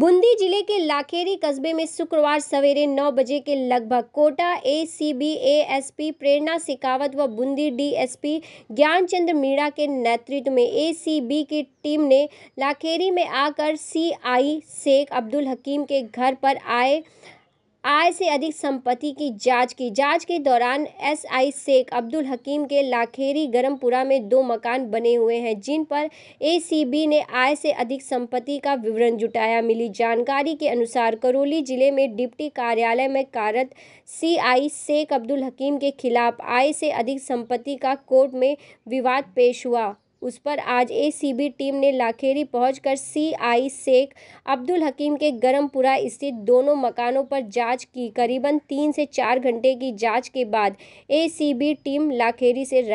बूंदी जिले के लाखेरी कस्बे में शुक्रवार सवेरे 9 बजे के लगभग कोटा एसीबी एएसपी प्रेरणा शेखावत व बूंदी डीएसपी ज्ञानचंद्र मीणा के नेतृत्व में एसीबी की टीम ने लाखेरी में आकर सीआई शेख अब्दुल हकीम के घर पर आए आय से अधिक संपत्ति की जांच की जांच के दौरान एसआई शेख अब्दुल हकीम के लाखेरी गरमपुरा में दो मकान बने हुए हैं जिन पर एसीबी ने आय से अधिक संपत्ति का विवरण जुटाया मिली जानकारी के अनुसार करौली जिले में डिप्टी कार्यालय में कार्यरत सीआई शेख अब्दुल हकीम के खिलाफ आय से अधिक संपत्ति का कोर्ट में विवाद पेश हुआ उस पर आज एसीबी टीम ने लाखेरी पहुंचकर सीआई शेख अब्दुल हकीम के गरमपुरा स्थित दोनों मकानों पर जांच की करीबन तीन से चार घंटे की जांच के बाद एसीबी टीम लाखेरी से